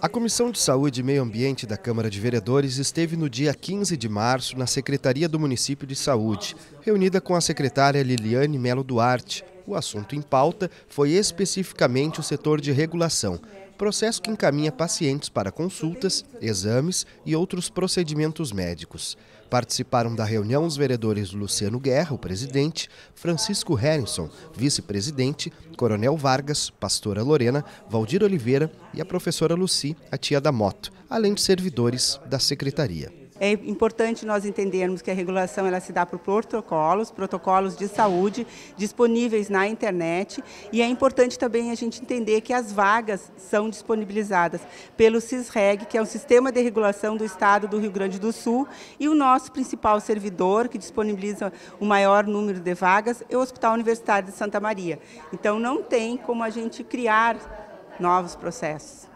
A Comissão de Saúde e Meio Ambiente da Câmara de Vereadores esteve no dia 15 de março na Secretaria do Município de Saúde, reunida com a secretária Liliane Melo Duarte, o assunto em pauta foi especificamente o setor de regulação, processo que encaminha pacientes para consultas, exames e outros procedimentos médicos. Participaram da reunião os vereadores Luciano Guerra, o presidente, Francisco Harrison, vice-presidente, Coronel Vargas, pastora Lorena, Valdir Oliveira e a professora Luci, a tia da moto, além de servidores da secretaria. É importante nós entendermos que a regulação ela se dá por protocolos, protocolos de saúde disponíveis na internet e é importante também a gente entender que as vagas são disponibilizadas pelo CISREG, que é o sistema de regulação do Estado do Rio Grande do Sul e o nosso principal servidor, que disponibiliza o maior número de vagas, é o Hospital Universitário de Santa Maria. Então não tem como a gente criar novos processos.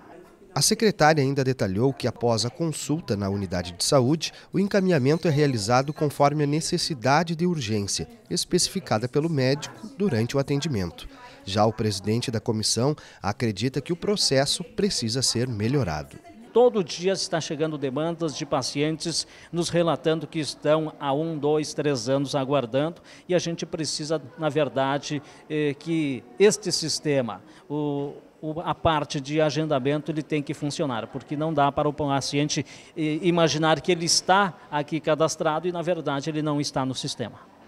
A secretária ainda detalhou que, após a consulta na unidade de saúde, o encaminhamento é realizado conforme a necessidade de urgência, especificada pelo médico durante o atendimento. Já o presidente da comissão acredita que o processo precisa ser melhorado. Todo dia está chegando demandas de pacientes nos relatando que estão há um, dois, três anos aguardando e a gente precisa, na verdade, eh, que este sistema, o a parte de agendamento ele tem que funcionar, porque não dá para o paciente eh, imaginar que ele está aqui cadastrado e, na verdade, ele não está no sistema.